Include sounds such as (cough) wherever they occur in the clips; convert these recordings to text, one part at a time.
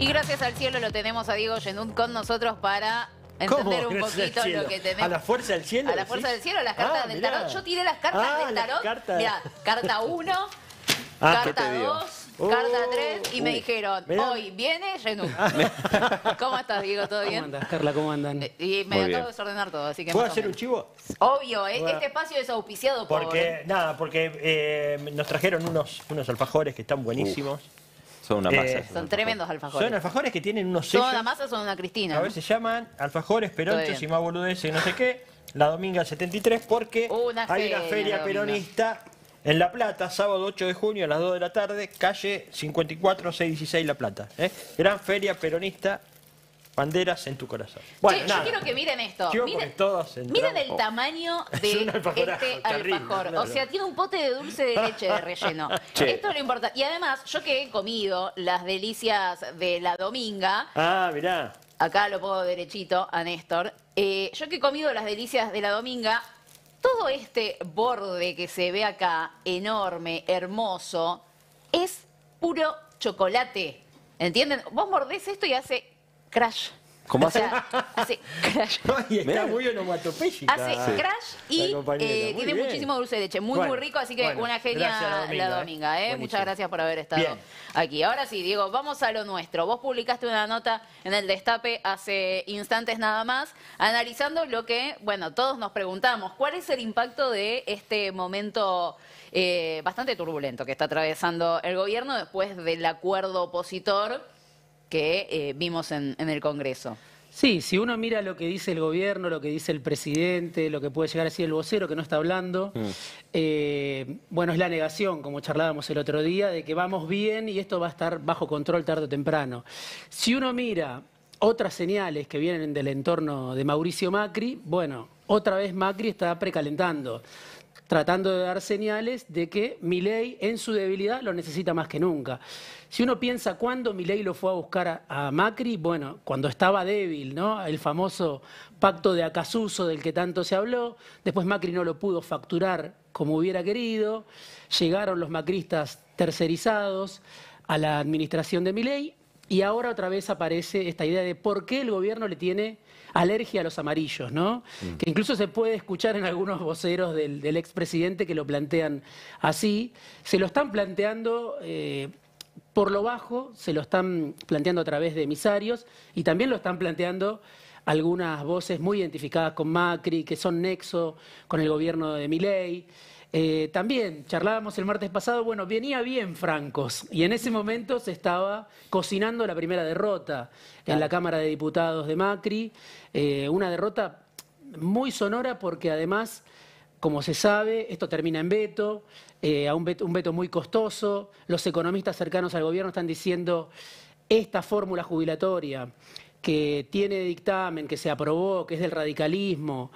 Y gracias al cielo lo tenemos a Diego Yenud con nosotros para entender un poquito lo que tenemos. ¿A la fuerza del cielo? A la fuerza del cielo, las cartas ah, del tarot. Yo tiré las cartas ah, del tarot. Cartas. carta 1, ah, carta 2. carta 3 y me dijeron, hoy viene Genú. (laughs) ¿Cómo estás, Diego? ¿Todo bien? ¿Cómo andas, Carla? ¿Cómo andan? Eh, y me acabo de desordenar todo, así que... ¿Puedo hacer un chivo? Obvio, eh, este espacio es auspiciado por... Porque, nada, porque eh, nos trajeron unos, unos alfajores que están buenísimos. Son eh, tremendos alfajores. Son alfajores que tienen unos sellos. Son una masa, son una Cristina. A veces llaman alfajores, peronchos y más boludeces y no sé qué. La dominga 73 porque hay una feria peronista en La Plata, sábado 8 de junio a las 2 de la tarde, calle 54-616 La Plata. ¿eh? Gran feria peronista Banderas en tu corazón. Bueno, yo, quiero que miren esto. miren, todos miren el tamaño (laughs) de este alfajor. O sea, tiene un pote de dulce de leche de relleno. (laughs) Esto es lo importante. Y además, yo que he comido las delicias de la dominga. Ah, mirá. Acá lo pongo derechito a Néstor. Eh, yo que he comido las delicias de la dominga, todo este borde que se ve acá, enorme, hermoso, es puro chocolate. ¿Entienden? Vos mordés esto y hace crash. ¿Cómo hace? crash. (laughs) está muy onomatopéyica. crash y eh, tiene muchísimo dulce de leche. Muy, muy rico, así que una genia la Dominga. ¿eh? ¿eh? Muchas gracias por haber estado aquí. Ahora sí, Diego, vamos a lo nuestro. Vos publicaste una nota en el Destape hace instantes nada más, analizando lo que, bueno, todos nos preguntamos. ¿Cuál es el impacto de este momento bastante turbulento que está atravesando el gobierno después del acuerdo opositor? que eh, vimos en, el Congreso. Sí, si uno mira lo que dice el gobierno, lo que dice el presidente, lo que puede llegar a decir el vocero que no está hablando, mm. eh, bueno, es la negación, como charlábamos el otro día, de que vamos bien y esto va a estar bajo control tarde o temprano. Si uno mira otras señales que vienen del entorno de Mauricio Macri, bueno, otra vez Macri está precalentando tratando de dar señales de que Milei en su debilidad lo necesita más que nunca. Si uno piensa cuándo Milei lo fue a buscar a, Macri, bueno, cuando estaba débil, ¿no? El famoso pacto de Acasuso del que tanto se habló, después Macri no lo pudo facturar como hubiera querido, llegaron los macristas tercerizados a la administración de Milei y ahora otra vez aparece esta idea de por qué el gobierno le tiene alergia a los amarillos, ¿no? Mm. Que incluso se puede escuchar en algunos voceros del, expresidente que lo plantean así. Se lo están planteando. Eh, por lo bajo se lo están planteando a través de emisarios y también lo están planteando algunas voces muy identificadas con Macri, que son nexo con el gobierno de Milei. Eh, también charlábamos el martes pasado, bueno, venía bien Francos y en ese momento se estaba cocinando la primera derrota en la Cámara de Diputados de Macri, eh, una derrota muy sonora porque además, como se sabe, esto termina en veto, eh, a un veto, muy costoso, los economistas cercanos al gobierno están diciendo esta fórmula jubilatoria que tiene dictamen, que se aprobó, que es del radicalismo,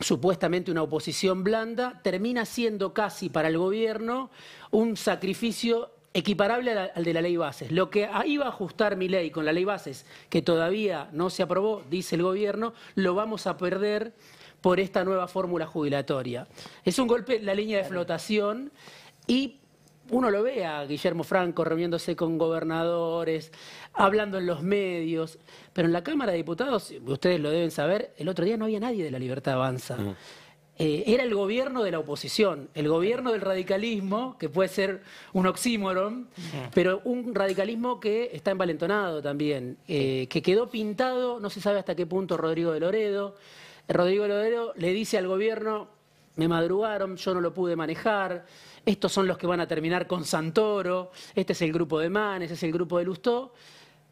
supuestamente una oposición blanda, termina siendo casi para el gobierno un sacrificio equiparable al de la ley bases. Lo que ahí va a ajustar mi ley con la ley bases, que todavía no se aprobó, dice el gobierno, lo vamos a perder por esta nueva fórmula jubilatoria. Es un golpe en la línea de flotación y uno lo ve a Guillermo Franco reuniéndose con gobernadores, hablando en los medios, pero en la Cámara de Diputados, ustedes lo deben saber, el otro día no había nadie de la Libertad Avanza. Ah. Eh, era el gobierno de la oposición, el gobierno del radicalismo, que puede ser un oxímoron, ah. pero un radicalismo que está envalentonado también, eh, que quedó pintado, no se sabe hasta qué punto Rodrigo de Loredo. Rodrigo Loredo le dice al gobierno, me madrugaron, yo no lo pude manejar, estos son los que van a terminar con Santoro, este es el grupo de Manes, es el grupo de Lustó.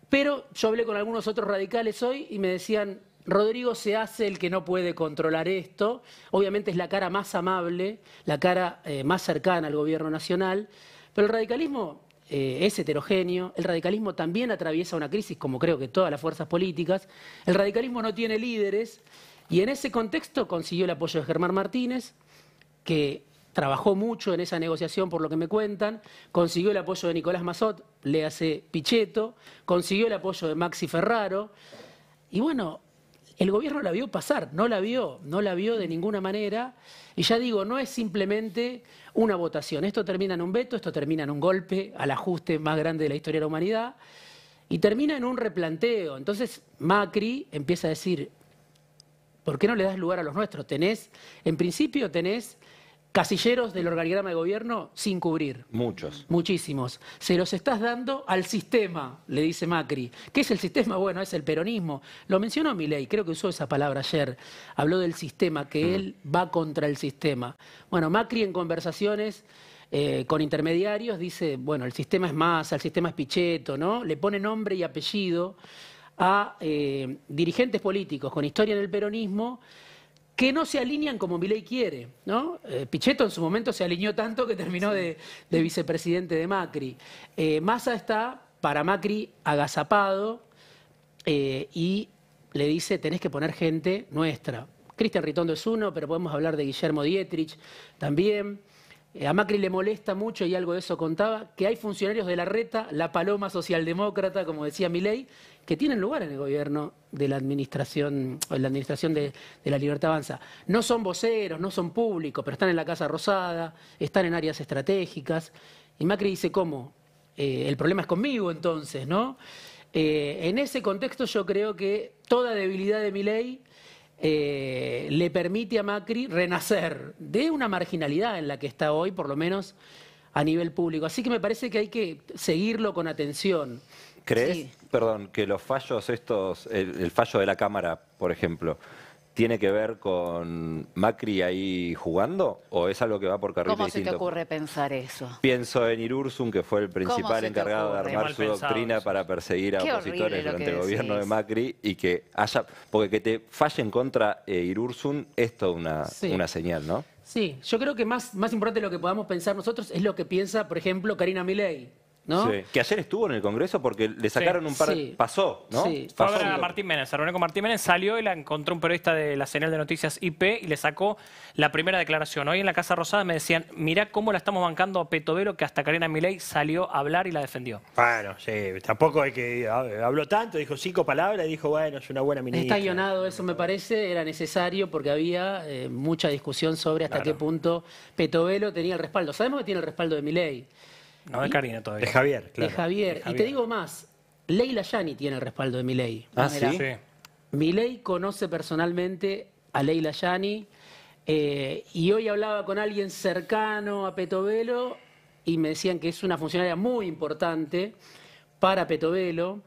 Pero yo hablé con algunos otros radicales hoy y me decían, Rodrigo se hace el que no puede controlar esto, obviamente es la cara más amable, la cara eh, más cercana al gobierno nacional, pero el radicalismo eh, es heterogéneo, el radicalismo también atraviesa una crisis, como creo que todas las fuerzas políticas, el radicalismo no tiene líderes y en ese contexto consiguió el apoyo de Germán Martínez, que trabajó mucho en esa negociación, por lo que me cuentan, consiguió el apoyo de Nicolás Mazot, le hace picheto, consiguió el apoyo de Maxi Ferraro, y bueno, el gobierno la vio pasar, no la vio, no la vio de ninguna manera, y ya digo, no es simplemente una votación, esto termina en un veto, esto termina en un golpe al ajuste más grande de la historia de la humanidad, y termina en un replanteo, entonces Macri empieza a decir, ¿Por qué no le das lugar a los nuestros? Tenés, en principio tenés casilleros del organigrama de gobierno sin cubrir. Muchos. Muchísimos. Se los estás dando al sistema, le dice Macri. ¿Qué es el sistema? Bueno, es el peronismo. Lo mencionó Milei, creo que usó esa palabra ayer. Habló del sistema, que mm. él va contra el sistema. Bueno, Macri en conversaciones eh, con intermediarios dice, bueno, el sistema es más, el sistema es picheto, ¿no? Le pone nombre y apellido a eh, dirigentes políticos con historia en el peronismo que no se alinean como Milei quiere. ¿no? Eh, Pichetto en su momento se alineó tanto que terminó de, vicepresidente de Macri. Eh, Massa está para Macri agazapado y le dice, tenés que poner gente nuestra. Cristian Ritondo es uno, pero podemos hablar de Guillermo Dietrich también. Eh, a Macri le molesta mucho, y algo de eso contaba, que hay funcionarios de la reta, la paloma socialdemócrata, como decía Milei, que tienen lugar en el gobierno de la administración, o en la administración de, la libertad avanza. No son voceros, no son públicos, pero están en la Casa Rosada, están en áreas estratégicas. Y Macri dice, ¿cómo? Eh, el problema es conmigo entonces, ¿no? Eh, en ese contexto yo creo que toda debilidad de Milei eh, le permite a Macri renacer de una marginalidad en la que está hoy, por lo menos a nivel público. Así que me parece que hay que seguirlo con atención. ¿Crees, perdón, que los fallos estos, el fallo de la Cámara, por ejemplo, tiene que ver con Macri ahí jugando o es algo que va por carriles ¿Cómo se te ocurre pensar eso? Pienso en Irursun, que fue el principal encargado de armar su doctrina para perseguir a opositores durante el gobierno de Macri y que haya, porque que te fallen contra eh, Irursun es toda una, señal, ¿no? Sí, yo creo que más, más importante lo que podamos pensar nosotros es lo que piensa, por ejemplo, Karina Milei que ayer estuvo en el Congreso porque le sacaron un par... Pasó, ¿no? Sí. Fue a, Martín Menem, se reunió con Martín Menem, salió y la encontró un periodista de la señal de noticias IP y le sacó la primera declaración. Hoy en la Casa Rosada me decían, mirá cómo la estamos bancando a Petovelo, que hasta Karina Milei salió a hablar y la defendió. Bueno, sí, tampoco hay que... Habló tanto, dijo cinco palabras y dijo, bueno, es una buena ministra. Está guionado, eso me parece, era necesario porque había eh, mucha discusión sobre hasta qué punto Petovelo tenía el respaldo. Sabemos que tiene el respaldo de Milei. No de Karina todavía. De Javier, claro. De Javier. Y te digo más, Leila Yani tiene el respaldo de Milei. Ah, ¿sí? sí. conoce personalmente a Leila Yani eh, y hoy hablaba con alguien cercano a Petovelo y me decían que es una funcionaria muy importante para Petovelo,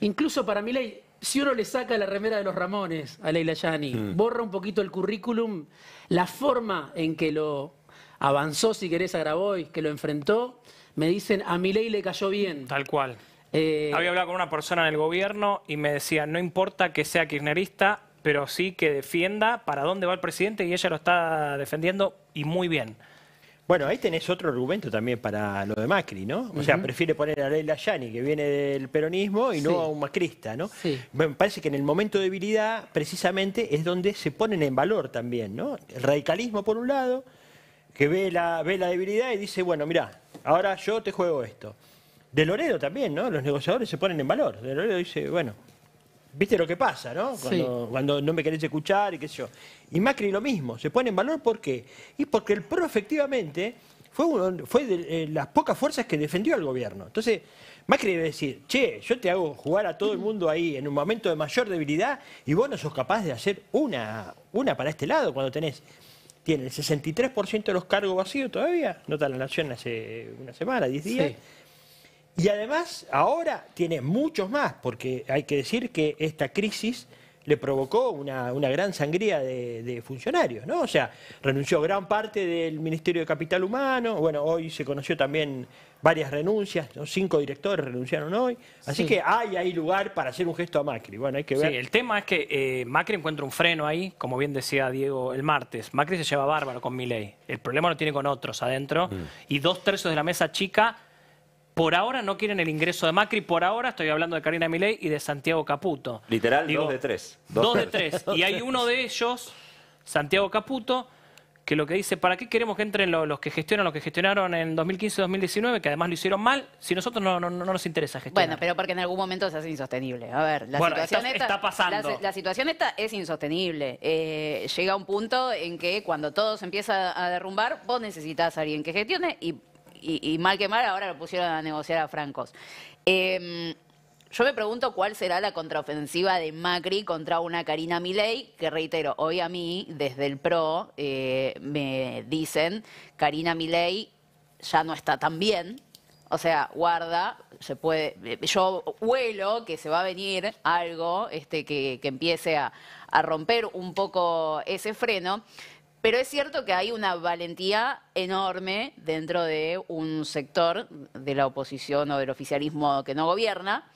incluso para ley, Si uno le saca la remera de los Ramones a Leila Yani, mm. borra un poquito el currículum, la forma en que lo avanzó, si querés, a Grabois, que lo enfrentó, me dicen, a mi ley le cayó bien. Tal cual. Eh, Había hablado con una persona en el gobierno y me decía, no importa que sea kirchnerista, pero sí que defienda para dónde va el presidente y ella lo está defendiendo y muy bien. Bueno, ahí tenés otro argumento también para lo de Macri, ¿no? O sea, prefiere poner a Leila Yani, que viene del peronismo, y no a un macrista, ¿no? Sí. Me parece que en el momento de debilidad, precisamente, es donde se ponen en valor también, ¿no? El radicalismo, por un lado, que ve la, ve la debilidad y dice, bueno, mira, ahora yo te juego esto. De Loredo también, ¿no? Los negociadores se ponen en valor. De Loredo dice, bueno, viste lo que pasa, ¿no? Cuando, no me querés escuchar y qué sé yo. Y Macri lo mismo, se pone en valor ¿por qué? Y porque el PRO efectivamente fue, uno, fue de eh, las pocas fuerzas que defendió al gobierno. Entonces, Macri debe decir, che, yo te hago jugar a todo el mundo ahí en un momento de mayor debilidad y vos no sos capaz de hacer una, una para este lado cuando tenés tiene el 63% de los cargos vacíos todavía, nota la Nación hace una semana, 10 días. Y además ahora tiene muchos más, porque hay que decir que esta crisis le provocó una, gran sangría de, funcionarios, ¿no? O sea, renunció gran parte del Ministerio de Capital Humano, bueno, hoy se conoció también varias renuncias, cinco directores renunciaron hoy, así que hay ahí lugar para hacer un gesto a Macri. Bueno, hay que ver. Sí, el tema es que eh, Macri encuentra un freno ahí, como bien decía Diego el martes. Macri se lleva bárbaro con Milei. El problema lo tiene con otros adentro. Mm. Y dos tercios de la mesa chica por ahora no quieren el ingreso de Macri, por ahora estoy hablando de Karina Milei y de Santiago Caputo. Literal, dos de tres. dos de tres. y hay uno de ellos, Santiago Caputo, que lo que dice, ¿para qué queremos que entren los, que gestionan, los que gestionaron en 2015-2019, que además lo hicieron mal, si nosotros no, nos interesa gestionar? Bueno, pero porque en algún momento se hace insostenible. A ver, la situación está, esta, pasando. La, situación esta es insostenible. Eh, llega un punto en que cuando todo se empieza a derrumbar, vos necesitas a alguien que gestione y, mal que mal ahora lo pusieron a negociar a francos. Em, yo me pregunto cuál será la contraofensiva de Macri contra una Karina Milei, que reitero, hoy a mí, desde el PRO, eh, me dicen, Karina Milei ya no está tan bien, o sea, guarda, se puede, eh, yo huelo que se va a venir algo este, que, empiece a romper un poco ese freno. Pero es cierto que hay una valentía enorme dentro de un sector de la oposición o del oficialismo que no gobierna,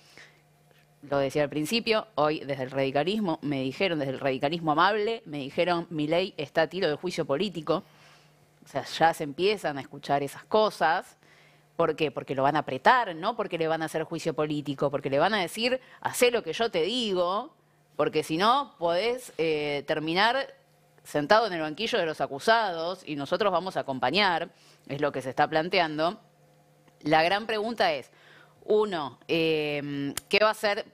lo decía al principio, hoy desde el radicalismo me dijeron, desde el radicalismo amable, me dijeron, mi ley está a tiro de juicio político. O sea, ya se empiezan a escuchar esas cosas. ¿Por qué? Porque lo van a apretar, no porque le van a hacer juicio político, porque le van a decir, hace lo que yo te digo, porque si no, podés eh, terminar sentado en el banquillo de los acusados y nosotros vamos a acompañar, es lo que se está planteando. La gran pregunta es, uno, em, ¿qué va a hacer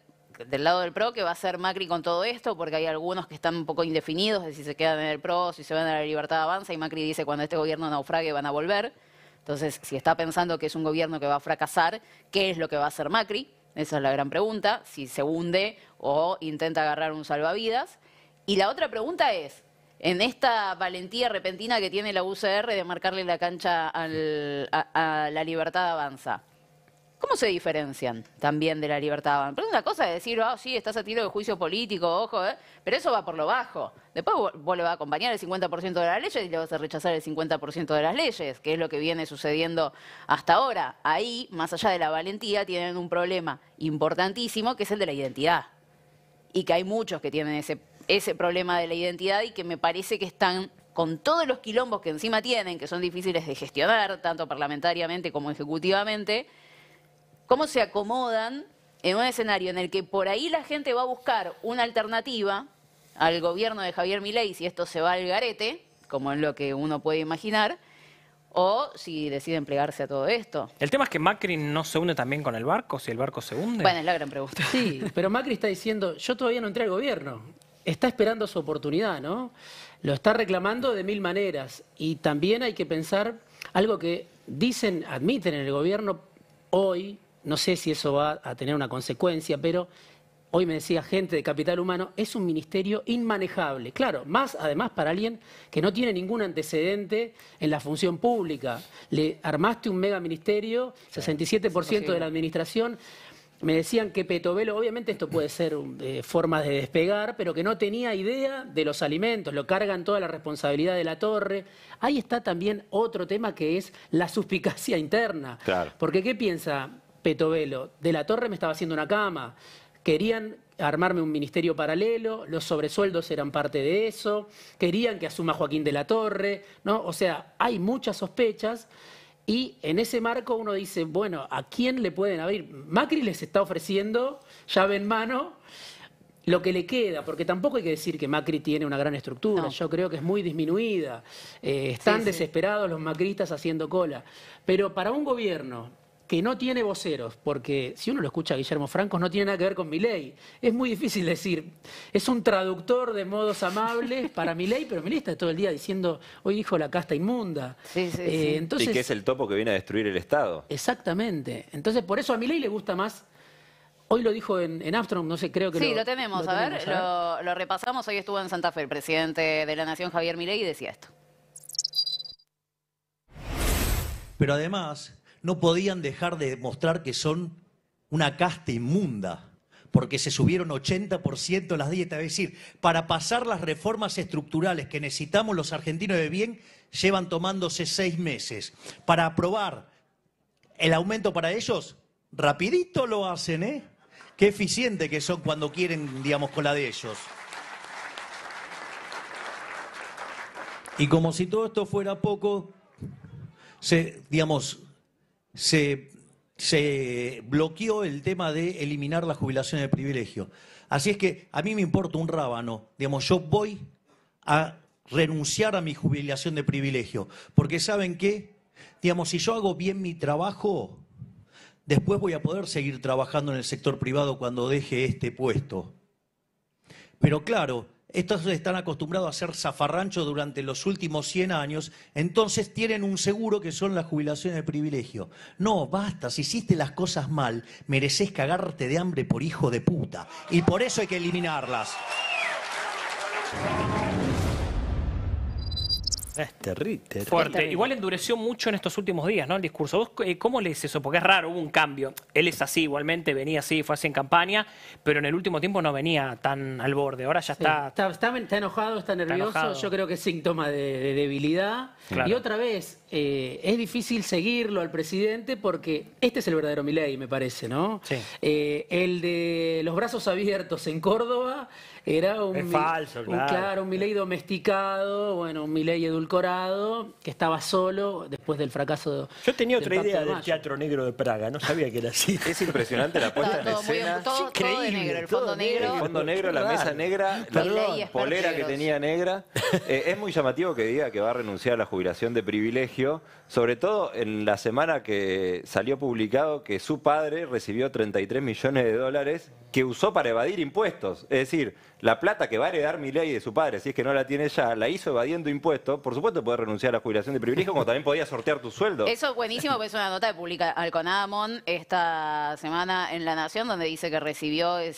del lado del PRO, ¿Qué va a hacer Macri con todo esto, porque hay algunos que están un poco indefinidos de si se quedan en el PRO, si se van a la libertad avanza, y Macri dice cuando este gobierno naufrague van a volver. Entonces, si está pensando que es un gobierno que va a fracasar, ¿qué es lo que va a hacer Macri? Esa es la gran pregunta, si se hunde o intenta agarrar un salvavidas. Y la otra pregunta es, en esta valentía repentina que tiene la UCR de marcarle la cancha a la libertad avanza, ¿Cómo se diferencian también de la libertad de es una cosa es decir, ah, sí, estás a tiro de juicio político, ojo, eh", pero eso va por lo bajo. Después vos le vas a acompañar el 50% de las leyes y le vas a rechazar el 50% de las leyes, que es lo que viene sucediendo hasta ahora. Ahí, más allá de la valentía, tienen un problema importantísimo que es el de la identidad. Y que hay muchos que tienen ese, ese problema de la identidad y que me parece que están con todos los quilombos que encima tienen, que son difíciles de gestionar, tanto parlamentariamente como ejecutivamente, cómo se acomodan en un escenario en el que por ahí la gente va a buscar una alternativa al gobierno de Javier Milei si esto se va al garete, como es lo que uno puede imaginar, o si deciden plegarse a todo esto. El tema es que Macri no se une también con el barco, si el barco se hunde. Bueno, es la gran pregunta. Sí, pero Macri está diciendo, yo todavía no entré al gobierno. Está esperando su oportunidad, ¿no? Lo está reclamando de mil maneras. Y también hay que pensar algo que dicen, admiten en el gobierno hoy, no sé si eso va a tener una consecuencia, pero hoy me decía gente de capital humano, es un ministerio inmanejable. Claro, más además para alguien que no tiene ningún antecedente en la función pública. Le armaste un mega ministerio, 67% de la administración. Me decían que Petovelo, obviamente esto puede ser forma eh, forma de despegar, pero que no tenía idea de los alimentos, lo cargan toda la responsabilidad de la torre. Ahí está también otro tema que es la suspicacia interna. Porque ¿qué piensa Petovelo, de la Torre me estaba haciendo una cama, querían armarme un ministerio paralelo, los sobresueldos eran parte de eso, querían que asuma Joaquín de la Torre, ¿no? O sea, hay muchas sospechas y en ese marco uno dice, bueno, ¿a quién le pueden abrir? Macri les está ofreciendo, llave en mano, lo que le queda, porque tampoco hay que decir que Macri tiene una gran estructura, yo creo que es muy disminuida, eh, están desesperados los macristas haciendo cola, pero para un gobierno que no tiene voceros, porque si uno lo escucha a Guillermo Francos no tiene nada que ver con ley. Es muy difícil decir, es un traductor de modos amables para ley, pero ley está todo el día diciendo, hoy dijo la casta inmunda. Eh, sí, Entonces, y que es el topo que viene a destruir el Estado. Exactamente. Entonces, por eso a ley le gusta más Hoy lo dijo en, en no sé, creo que sí, lo, tenemos. Lo a ver, ver. Lo, repasamos. Hoy estuvo en Santa Fe el presidente de la Nación, Javier Milei, y decía esto. Pero además, no podían dejar de demostrar que son una casta inmunda, porque se subieron 80% las dietas. Es decir, para pasar las reformas estructurales que necesitamos los argentinos de bien, llevan tomándose seis meses. Para aprobar el aumento para ellos, rapidito lo hacen, ¿eh? Qué eficiente que son cuando quieren, digamos, con la de ellos. Y como si todo esto fuera poco, se, digamos, se, bloqueó el tema de eliminar la jubilación de privilegio. Así es que a mí me importa un rábano. Digamos, yo voy a renunciar a mi jubilación de privilegio. Porque saben qué? Digamos, si yo hago bien mi trabajo, después voy a poder seguir trabajando en el sector privado cuando deje este puesto. Pero claro, estos están acostumbrados a ser zafarrancho durante los últimos 100 años, entonces tienen un seguro que son las jubilaciones de privilegio. No, basta, si hiciste las cosas mal, mereces cagarte de hambre por hijo de puta. Y por eso hay que eliminarlas. Ah, es terrible. Fuerte. Igual endureció mucho en estos últimos días, ¿no? El discurso. ¿Vos le eh, cómo lees eso? Porque es raro, hubo un cambio. Él es así igualmente, venía así, fue así en campaña, pero en el último tiempo no venía tan al borde. Ahora ya está... Está, enojado, está nervioso. Yo creo que es síntoma de, debilidad. Y otra vez, eh, es difícil seguirlo al presidente porque este es el verdadero Milei, me parece, ¿no? Eh, el de los brazos abiertos en Córdoba era un, es falso, claro. Un, claro, un domesticado, bueno, un Milei edulcorado, que estaba solo después del fracaso. de Yo tenía otra idea del Teatro Negro de Praga, no sabía que era así. Es impresionante la (laughs) puesta en escena. todo, negro, el fondo negro. El fondo negro, la mesa negra, la polera que tenía negra. (laughs) Eh, es muy llamativo que diga que va a renunciar a la jubilación de privilegio, sobre todo en la semana que salió publicado que su padre recibió 33 millones de dólares que usó para evadir impuestos. Es decir, la plata que va a heredar mi ley de su padre, si es que no la tiene ya, la hizo evadiendo impuestos. Por supuesto, puede renunciar a la jubilación de privilegio, como también podía sortear tu sueldo. Eso es buenísimo, porque es una nota que publica Alconada esta semana en La Nación, donde dice que recibió eh,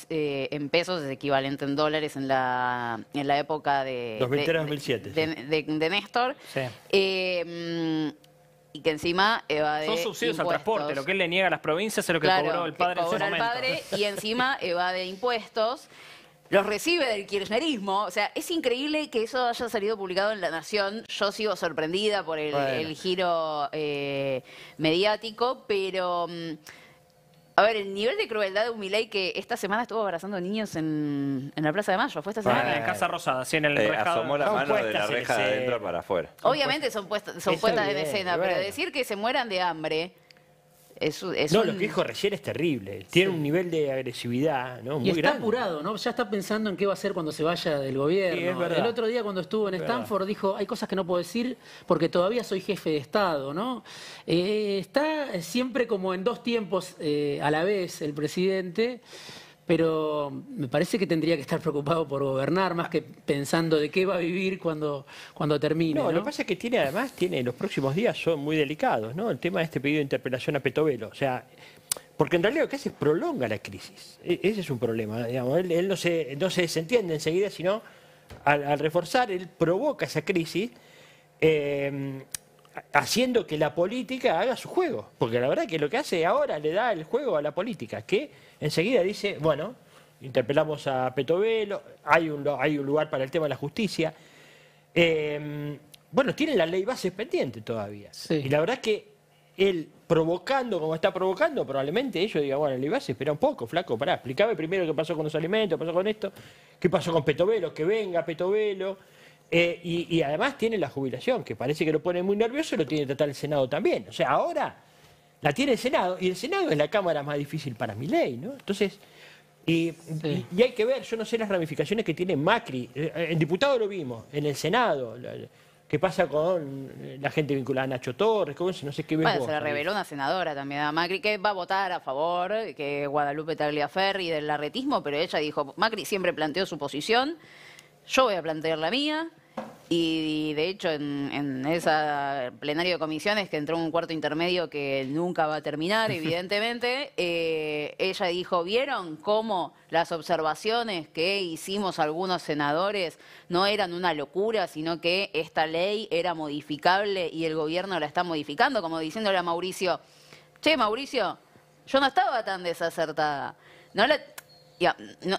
en pesos, es equivalente en dólares en la, en la época de. 2007 De, Néstor. Eh, y que encima evade Son subsidios al transporte, lo que él le niega a las provincias es lo que cobró el padre y encima evade impuestos. (laughs) los recibe del kirchnerismo. O sea, es increíble que eso haya salido publicado en La Nación. Yo sigo sorprendida por el, giro eh, mediático, pero... Mm, a ver, el nivel de crueldad de Humiley que esta semana estuvo abrazando niños en, la Plaza de Mayo, fue esta semana. En Casa Rosada, sí, en el eh, Asomó la mano de la reja de adentro para afuera. Obviamente son puestas, son puestas de escena, pero decir que se mueran de hambre no, lo que dijo recién es terrible. Tiene un nivel de agresividad ¿no? muy y está apurado, ¿no? Ya está pensando en qué va a hacer cuando se vaya del gobierno. el otro día cuando estuvo en Stanford dijo, hay cosas que no puedo decir porque todavía soy jefe de Estado, ¿no? Eh, está siempre como en dos tiempos eh, a la vez el presidente pero me parece que tendría que estar preocupado por gobernar más que pensando de qué va a vivir cuando, cuando termine. No, lo que pasa es que tiene además, tiene, los próximos días son muy delicados, ¿no? El tema de este pedido de interpelación a Petovelo, o sea, porque en realidad lo que hace es prolonga la crisis, e, ese es un problema, digamos, él, no, se, no se desentiende enseguida, sino al, reforzar, él provoca esa crisis. Eh, haciendo que la política haga su juego. Porque la verdad que lo que hace ahora le da el juego a la política, que enseguida dice, bueno, interpelamos a Petovelo, hay un, hay un lugar para el tema de la justicia. Em, bueno, tiene la ley base pendiente todavía. Y la verdad que él provocando como está provocando, probablemente ellos digan, bueno, la ley base espera un poco, flaco, pará, explícame primero qué pasó con los alimentos, qué pasó con esto, qué pasó con Petovelo, que venga Petovelo. Eh, y, además tiene la jubilación, que parece que lo pone muy nervioso, lo tiene que tratar el Senado también. O sea, ahora la tiene el Senado, y el Senado es la Cámara más difícil para mi ley, ¿no? Entonces, y, hay que ver, yo no sé las ramificaciones que tiene Macri. Eh, eh, en diputado lo vimos, en el Senado, qué pasa con la gente vinculada a Nacho Torres, no sé qué se la reveló una senadora también a Macri que va a votar a favor, que Guadalupe Tagliaferri del arretismo, pero ella dijo, Macri siempre planteó su posición. Yo voy a plantear la mía. Y, de hecho, en, en esa plenario de comisiones que entró un cuarto intermedio que nunca va a terminar, (laughs) evidentemente, eh, ella dijo, ¿vieron cómo las observaciones que hicimos algunos senadores no eran una locura, sino que esta ley era modificable y el gobierno la está modificando? Como diciéndole a Mauricio, che, Mauricio, yo no estaba tan desacertada. No la,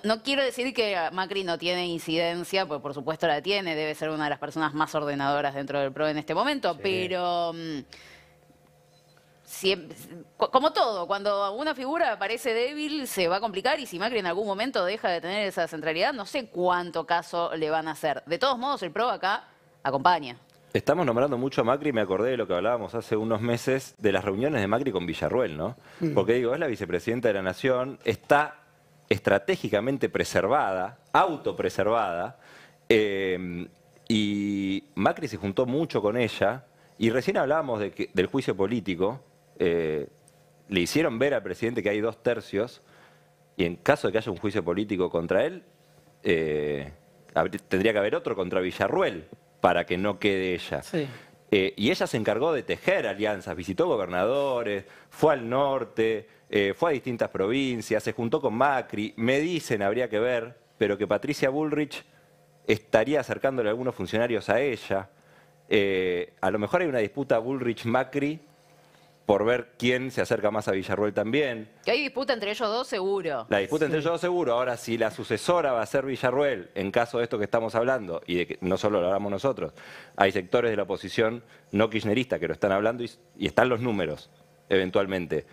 no, quiero decir que Macri no tiene incidencia, pues por supuesto la tiene, debe ser una de las personas más ordenadoras dentro del PRO en este momento, pero... Mm, como todo, cuando una figura parece débil se va a complicar y si Macri en algún momento deja de tener esa centralidad, no sé cuánto caso le van a hacer. De todos modos, el PRO acá acompaña. Estamos nombrando mucho a Macri, me acordé de lo que hablábamos hace unos meses de las reuniones de Macri con Villarruel, ¿no? Mm. Porque digo, es la vicepresidenta de la Nación, está estratégicamente preservada, autopreservada, em, y Macri se juntó mucho con ella, y recién hablábamos del juicio político, eh, le hicieron ver al presidente que hay dos tercios, y en caso de que haya un juicio político contra él, eh, tendría que haber otro contra Villarruel para que no quede ella. Eh, y ella se encargó de tejer alianzas, visitó gobernadores, fue al norte, eh, fue a distintas provincias, se juntó con Macri, me dicen, habría que ver, pero que Patricia Bullrich estaría acercándole a algunos funcionarios a ella. Eh, a lo mejor hay una disputa Bullrich-Macri por ver quién se acerca más a Villarruel también. Que hay disputa entre ellos dos seguro. La disputa entre ellos dos seguro. Ahora, si la sucesora va a ser Villarruel, en caso de esto que estamos hablando, y de que no solo lo hablamos nosotros, hay sectores de la oposición no kirchnerista que lo están hablando y están los números, eventualmente.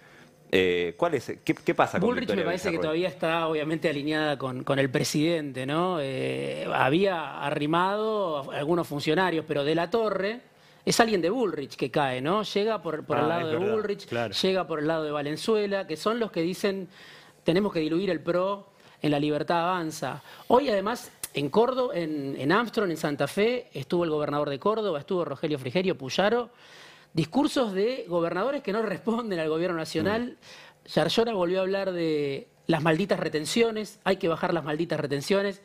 Eh, qué, pasa con Bullrich? me parece que todavía está obviamente alineada con, el presidente, ¿no? Eh, había arrimado algunos funcionarios, pero de la Torre, es alguien de Bullrich que cae, ¿no? Llega por, el ah, lado de Bullrich, llega por el lado de Valenzuela, que son los que dicen tenemos que diluir el PRO en la libertad avanza. Hoy además en Córdoba, en, en Armstrong, en Santa Fe, estuvo el gobernador de Córdoba, estuvo Rogelio Frigerio Puyaro discursos de gobernadores que no responden al gobierno nacional. Mm. volvió a hablar de las malditas retenciones, hay que bajar las malditas retenciones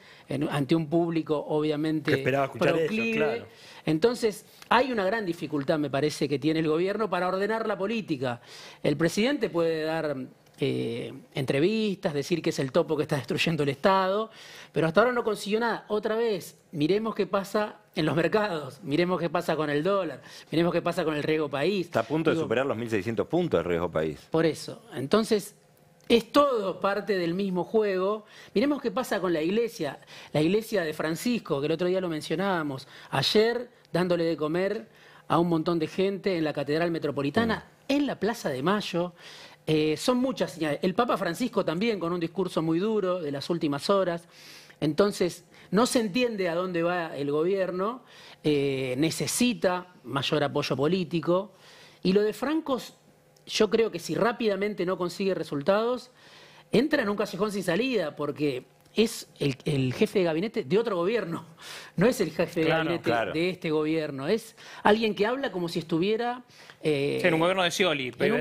ante un público obviamente escuchar Eso, claro. Entonces, hay una gran dificultad, me parece, que tiene el gobierno para ordenar la política. El presidente puede dar eh, entrevistas, decir que es el topo que está destruyendo el Estado, pero hasta ahora no consiguió nada. Otra vez, miremos qué pasa en los mercados, miremos qué pasa con el dólar, miremos qué pasa con el riesgo país. Está a punto de superar los 1.600 puntos el riesgo país. Por eso. Entonces, es todo parte del mismo juego. Miremos qué pasa con la iglesia, la iglesia de Francisco, que el otro día lo mencionábamos, ayer dándole de comer a un montón de gente en la Catedral Metropolitana, en la Plaza de Mayo. Eh, son muchas señales. El Papa Francisco también con un discurso muy duro de las últimas horas. Entonces, no se entiende a dónde va el gobierno, eh, necesita mayor apoyo político. Y lo de Franco, yo creo que si rápidamente no consigue resultados, entra en un callejón sin salida, porque es el, jefe de gabinete de otro gobierno, (laughs) no es el jefe de gabinete de este gobierno, es alguien que habla como si estuviera... Eh, en un gobierno de Scioli, pero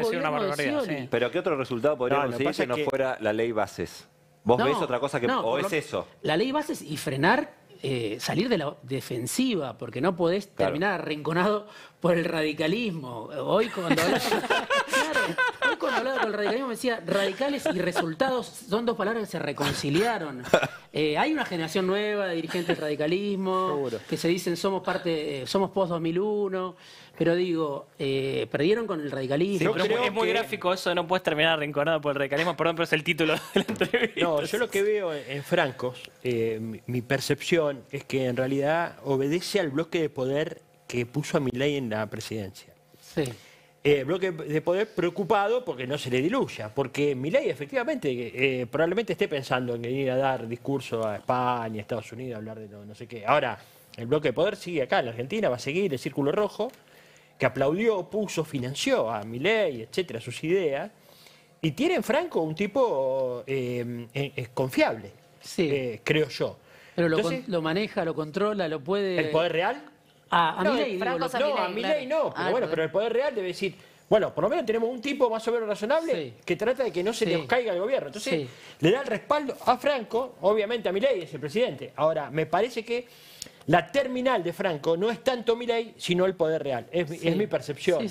que ¿qué otro resultado podría conseguir no fuera la ley Bases? ¿Vos ves otra cosa que.? ¿O es eso? La ley base es y frenar, eh, salir de la defensiva, porque no podés terminar arrinconado por el radicalismo. Hoy cuando (laughs) hablaba, con el radicalismo me decía, radicales y resultados son dos palabras que se reconciliaron. Eh, hay una generación nueva de dirigentes del radicalismo que se dicen somos parte, eh, somos post 2001, pero digo, eh, perdieron con el radicalismo. es muy gráfico eso, no puedes terminar rinconado por el radicalismo, perdón, pero es el título de la entrevista. No, yo lo que veo en Francos, mi percepción es que en realidad obedece al bloque de poder que puso a Milei en la presidencia. Sí. Eh, bloque de poder preocupado porque no se le diluya, porque Milei efectivamente eh, probablemente esté pensando en ir a dar discurso a España, a Estados Unidos, a hablar de no, sé qué. Ahora, el bloque de poder sigue acá en la Argentina, va a seguir el círculo rojo, que aplaudió, puso, financió a Milei, etcétera, sus ideas, y tiene en Franco un tipo eh, eh confiable, sí. Eh, creo yo. Pero lo maneja, lo controla, lo puede... ¿El poder real? A, no, Milei, no, a Milei no, ah, pero bueno, pero el Poder Real debe decir, bueno, por lo menos tenemos un tipo más o menos razonable que trata de que no se nos caiga el gobierno. Entonces, le da el respaldo a Franco, obviamente a Milei es el presidente. Ahora, me parece que la terminal de Franco no es tanto Milei, sino el Poder Real. Es, mi percepción.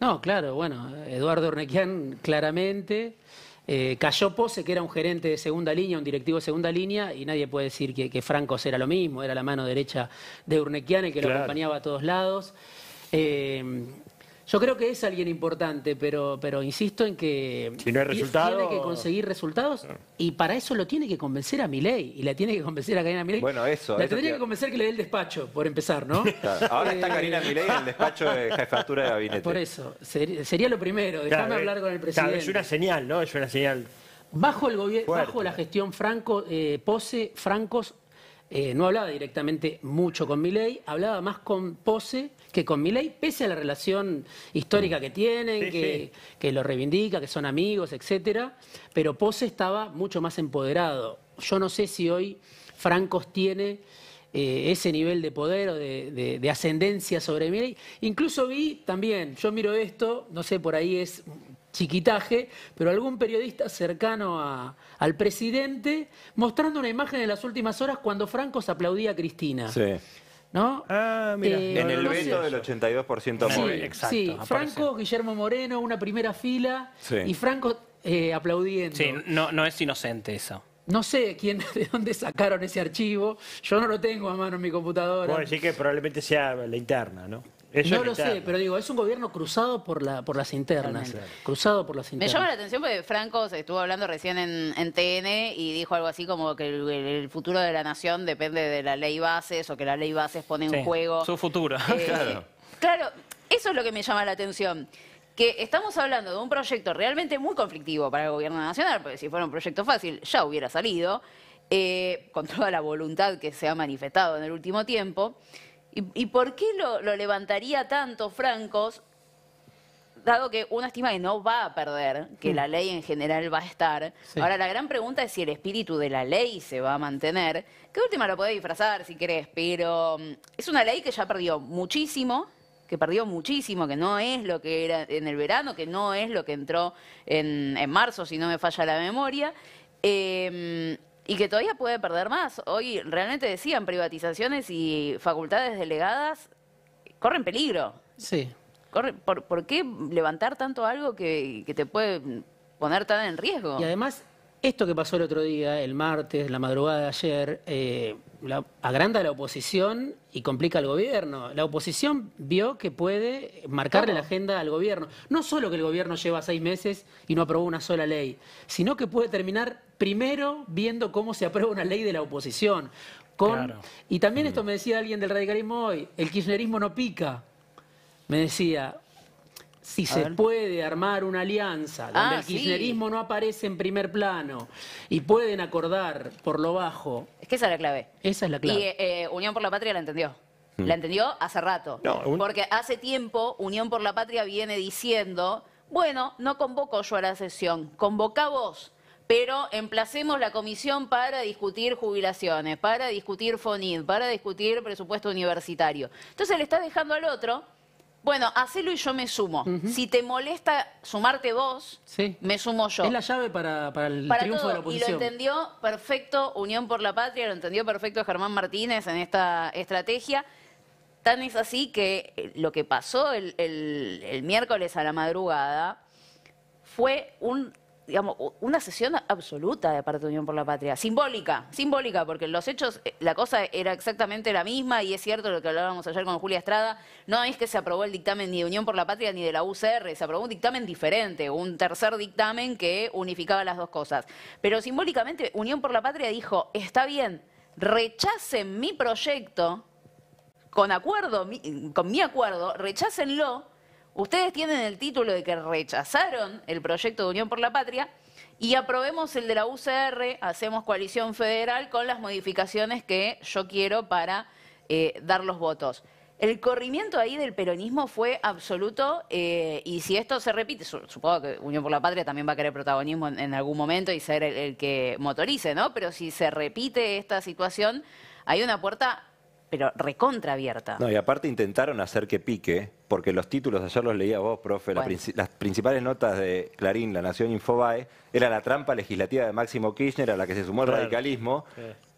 No, no, claro, bueno, Eduardo Ornequian claramente... Eh, cayó Pose, que era un gerente de segunda línea, un directivo de segunda línea, y nadie puede decir que, que Francos era lo mismo, era la mano derecha de Urnequian, que lo acompañaba a todos lados. Eh, yo creo que es alguien importante, pero, pero insisto en que si no hay tiene que conseguir resultados y para eso lo tiene que convencer a Milei y la tiene que convencer a Karina Milei. Bueno, eso. La tendría que... convencer que le dé el despacho, por empezar, ¿no? (laughs) Ahora está eh, Karina Milei en el despacho de jefatura de gabinete. Por eso, sería lo primero, déjame eh, hablar con el presidente. Claro, es una señal, ¿no? Es una señal. Bajo, el gobierno, bajo la gestión Franco, eh, Pose, Francos no hablaba directamente mucho con Milei, hablaba más con Pose que con Milei, pese a la relación histórica que tienen, que, lo reivindica, que son amigos, etcétera, pero Pose estaba mucho más empoderado. Yo no sé si hoy Francos tiene eh, ese nivel de poder o de, ascendencia sobre Milei. Incluso vi también, yo miro esto, no sé, por ahí es chiquitaje, pero algún periodista cercano al presidente mostrando una imagen de las últimas horas cuando Francos aplaudía a Cristina. Sí. ¿no? Ah, mira. Eh, en el veto del 82% Exacto, sí, Franco, Guillermo Moreno, una primera fila y Franco eh, aplaudiendo. Sí, no, es inocente eso. No sé quién, (laughs) de dónde sacaron ese archivo. Yo no lo tengo a mano en mi computadora. Bueno, sí que probablemente sea la interna, ¿no? no lo sé, pero digo, es un gobierno cruzado por, las internas. Cruzado por las internas. Me llama la atención porque Franco se estuvo hablando recién en, TN y dijo algo así como que el, futuro de la nación depende de la ley bases o que la ley bases pone en juego. Su futuro. Eh, (laughs) claro. Claro, eso es lo que me llama la atención que estamos hablando de un proyecto realmente muy conflictivo para el gobierno nacional, porque si fuera un proyecto fácil ya hubiera salido, eh, con toda la voluntad que se ha manifestado en el último tiempo. ¿Y, por qué lo, levantaría tanto Francos, dado que una estima que no va a perder, que mm. la ley en general va a estar? Ahora, la gran pregunta es si el espíritu de la ley se va a mantener. Que última lo podés disfrazar si querés, pero mm, es una ley que ya perdió muchísimo que perdió muchísimo, que no es lo que era en el verano, que no es lo que entró en, marzo, si no me falla la memoria. Eh, y que todavía puede perder más. Hoy realmente decían privatizaciones y facultades delegadas corren peligro. Sí. Corre, por, qué levantar tanto algo que, te puede poner tan en riesgo? Y además, esto que pasó el otro día, el martes, la madrugada de ayer, eh, agranda a la oposición y complica al gobierno. La oposición vio que puede marcarle la agenda al gobierno. No solo que el gobierno lleva seis meses y no aprobó una sola ley, sino que puede terminar primero viendo cómo se aprueba una ley de la oposición. Y también esto mm. me decía alguien del radicalismo hoy, el kirchnerismo no pica. Me decía, si se puede armar una alianza donde ah, el kirchnerismo no aparece en primer plano y pueden acordar por lo bajo. Es que esa es la clave. Esa es la clave. Y eh, Unión por la Patria la entendió. Mm. La entendió hace rato. Porque hace tiempo Unión por la Patria viene diciendo, bueno, no convoco yo a la sesión, convoca vos pero emplacemos la comisión para discutir jubilaciones, para discutir FONID, para discutir presupuesto universitario. Entonces le estás dejando al otro, bueno, hacelo y yo me sumo. Si te molesta sumarte vos, me sumo yo. Es la llave para, el triunfo de la oposición. Y lo entendió perfecto Unión por la Patria, lo entendió perfecto Germán Martínez en esta estrategia. Tan es así que eh, lo que pasó el miércoles a la madrugada fue un digamos, una sesión absoluta de parte de Unión por la Patria, simbólica, simbólica, porque los hechos eh, la cosa era exactamente la misma y es cierto lo que hablábamos ayer con Julia Estrada, no es que se aprobó el dictamen ni de Unión por la Patria ni de la UCR, se aprobó un dictamen diferente, un tercer dictamen que unificaba las dos cosas. Pero simbólicamente Unión por la Patria dijo, está bien, rechacen mi proyecto, con acuerdo, con mi acuerdo, rechácenlo Ustedes tienen el título de que rechazaron el proyecto de Unión por la Patria y aprobemos el de la UCR, hacemos coalición federal con las modificaciones que yo quiero para eh, dar los votos. El corrimiento ahí del peronismo fue absoluto eh, y si esto se repite, supongo que Unión por la Patria también va a querer protagonismo en, algún momento y ser el, el que motorice, ¿no? Pero si se repite esta situación, hay una puerta pero recontra abierta. No, y aparte intentaron hacer que pique, porque los títulos, ayer los leía vos, profe, las, principales notas de Clarín, La Nación Infobae, era la trampa legislativa de Máximo Kirchner a la que se sumó el radicalismo.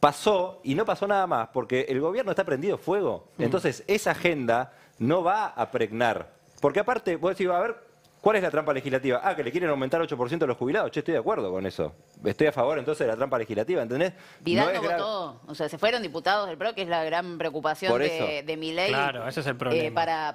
Pasó y no pasó nada más, porque el gobierno está prendido fuego. Mm. Entonces, esa agenda no va a pregnar. Porque aparte, vos decís, a ver, ¿Cuál es la trampa legislativa? Ah, que le quieren aumentar 8% a los jubilados. Che, estoy de acuerdo con eso. Estoy a favor entonces de la trampa legislativa, ¿entendés? Vidal no, O sea, se fueron diputados del PRO, que es la gran preocupación de, mi ley. Claro, ese es el problema. Eh,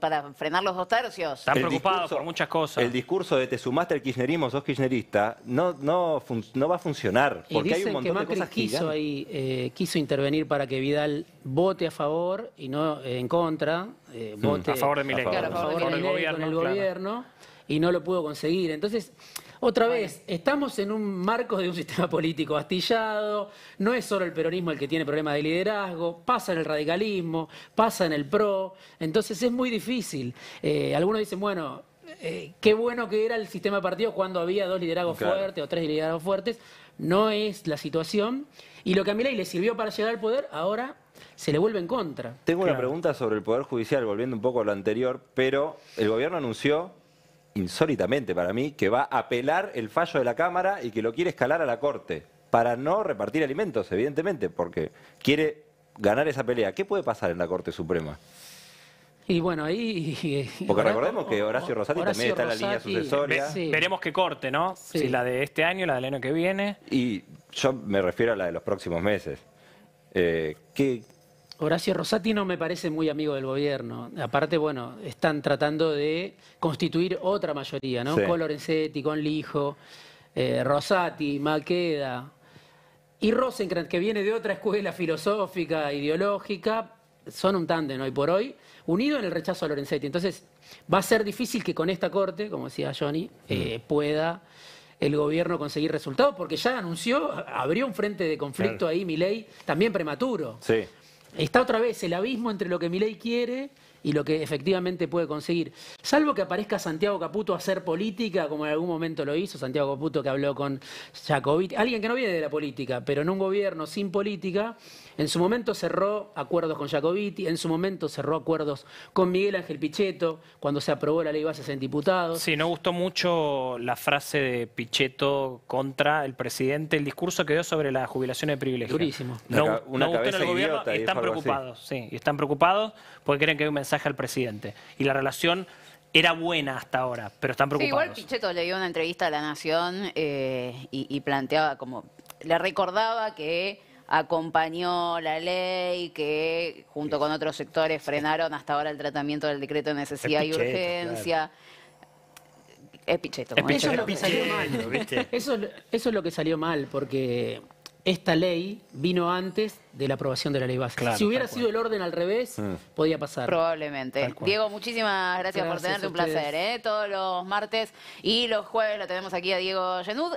para, frenar los dos tercios. Están preocupados por muchas cosas. El discurso de te sumaste al kirchnerismo, sos kirchnerista, no, no, va a funcionar. Porque hay un montón que de cosas quiso, eh, quiso intervenir para que Vidal vote a favor y no eh, en contra, eh, mm, vote a favor de mi ley, favor, gobierno, el gobierno y no lo pudo conseguir. Entonces, otra vez, estamos en un marco de un (laughs) sistema político astillado, no es solo el peronismo el que tiene problemas de liderazgo, pasa en el radicalismo, pasa en el PRO, entonces es muy difícil. Eh, algunos dicen, bueno, qué bueno que era el sistema partido cuando había dos liderazgos fuertes o tres liderazgos fuertes, no es la situación. Y lo que a Milei le sirvió para llegar al poder, ahora se le vuelve en contra. Tengo una pregunta sobre el Poder Judicial, volviendo un poco a lo anterior, pero el gobierno anunció, insólitamente para mí, que va a apelar el fallo de la Cámara y que lo quiere escalar a la Corte para no repartir alimentos, evidentemente, porque quiere ganar esa pelea. ¿Qué puede pasar en la Corte Suprema? Y bueno, ahí... Porque recordemos que Horacio Rosati también está en la línea sucesoria. Veremos qué corte, ¿no? Sí. Si la de este año, la del año que viene. Y yo me refiero a la de los próximos meses. Eh, Horacio Rosati no me parece muy amigo del gobierno. Aparte, bueno, están tratando de constituir otra mayoría, ¿no? Con Lorenzetti, con Lijo, eh, Rosati, Maqueda. Y Rosenkrantz, que viene de otra escuela filosófica, ideológica, son un tándem hoy por hoy, unido en el rechazo a Lorenzetti. Entonces, va a ser difícil que con esta corte, como decía Johnny, eh, mm. pueda el gobierno conseguir resultados, porque ya anunció, abrió un frente de conflicto ahí ahí, Milei, también prematuro. Está otra vez el abismo entre lo que Milei quiere y lo que efectivamente puede conseguir. Salvo que aparezca Santiago Caputo a hacer política, como en algún momento lo hizo Santiago Caputo que habló con Jacobit, alguien que no viene de la política, pero en un gobierno sin política, en su momento cerró acuerdos con Jacobiti, en su momento cerró acuerdos con Miguel Ángel Pichetto, cuando se aprobó la ley Bases en diputados. Sí, no gustó mucho la frase de Pichetto contra el presidente, el discurso que dio sobre la jubilación de privilegios... Durísimo. No, una no el gobierno, están preocupados, sí, están preocupados porque creen que hay un mensaje al presidente. Y la relación era buena hasta ahora, pero están preocupados. igual Pichetto le dio una entrevista a La Nación eh, y, planteaba como... Le recordaba que acompañó la ley, que junto con otros sectores frenaron hasta ahora el tratamiento del decreto de necesidad y urgencia. Es Pichetto. eso es lo que salió mal, porque esta ley vino antes de la aprobación de la ley básica. si hubiera sido el orden al revés, mm. podía pasar. Probablemente. Diego, muchísimas gracias, por tenerte, un placer. ¿eh? Todos los martes y los jueves lo tenemos aquí a Diego Llenudo.